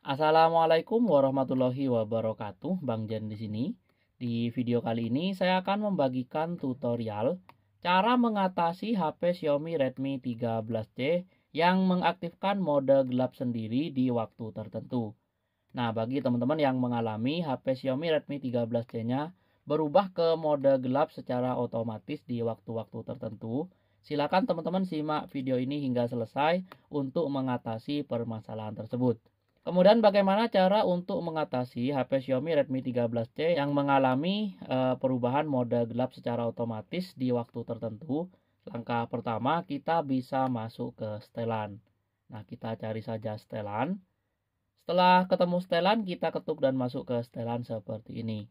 Assalamualaikum warahmatullahi wabarakatuh, Bang Jan di sini. Di video kali ini saya akan membagikan tutorial cara mengatasi HP Xiaomi Redmi 13C yang mengaktifkan mode gelap sendiri di waktu tertentu. Nah, bagi teman-teman yang mengalami HP Xiaomi Redmi 13C-nya berubah ke mode gelap secara otomatis di waktu-waktu tertentu, silakan teman-teman simak video ini hingga selesai untuk mengatasi permasalahan tersebut. Kemudian bagaimana cara untuk mengatasi HP Xiaomi Redmi 13C yang mengalami uh, perubahan mode gelap secara otomatis di waktu tertentu? Langkah pertama kita bisa masuk ke setelan. Nah, kita cari saja setelan. Setelah ketemu setelan, kita ketuk dan masuk ke setelan seperti ini.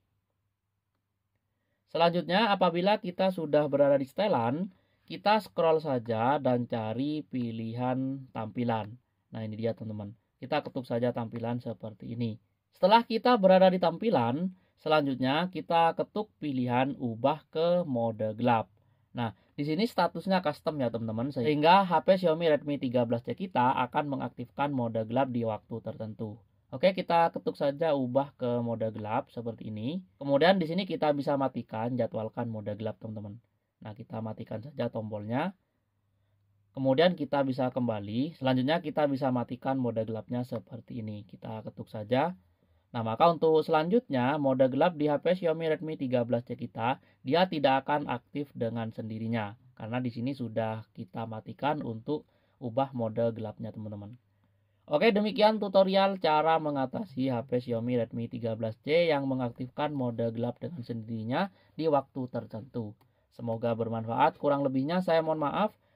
Selanjutnya, apabila kita sudah berada di setelan, kita scroll saja dan cari pilihan tampilan. Nah, ini dia teman-teman kita ketuk saja tampilan seperti ini. Setelah kita berada di tampilan, selanjutnya kita ketuk pilihan ubah ke mode gelap. Nah, di sini statusnya custom ya teman-teman sehingga HP Xiaomi Redmi 13C kita akan mengaktifkan mode gelap di waktu tertentu. Oke, kita ketuk saja ubah ke mode gelap seperti ini. Kemudian di sini kita bisa matikan, jadwalkan mode gelap, teman-teman. Nah, kita matikan saja tombolnya. Kemudian kita bisa kembali. Selanjutnya kita bisa matikan mode gelapnya seperti ini. Kita ketuk saja. Nah, maka untuk selanjutnya mode gelap di HP Xiaomi Redmi 13C kita, dia tidak akan aktif dengan sendirinya karena di sini sudah kita matikan untuk ubah mode gelapnya, teman-teman. Oke, demikian tutorial cara mengatasi HP Xiaomi Redmi 13C yang mengaktifkan mode gelap dengan sendirinya di waktu tertentu. Semoga bermanfaat. Kurang lebihnya saya mohon maaf.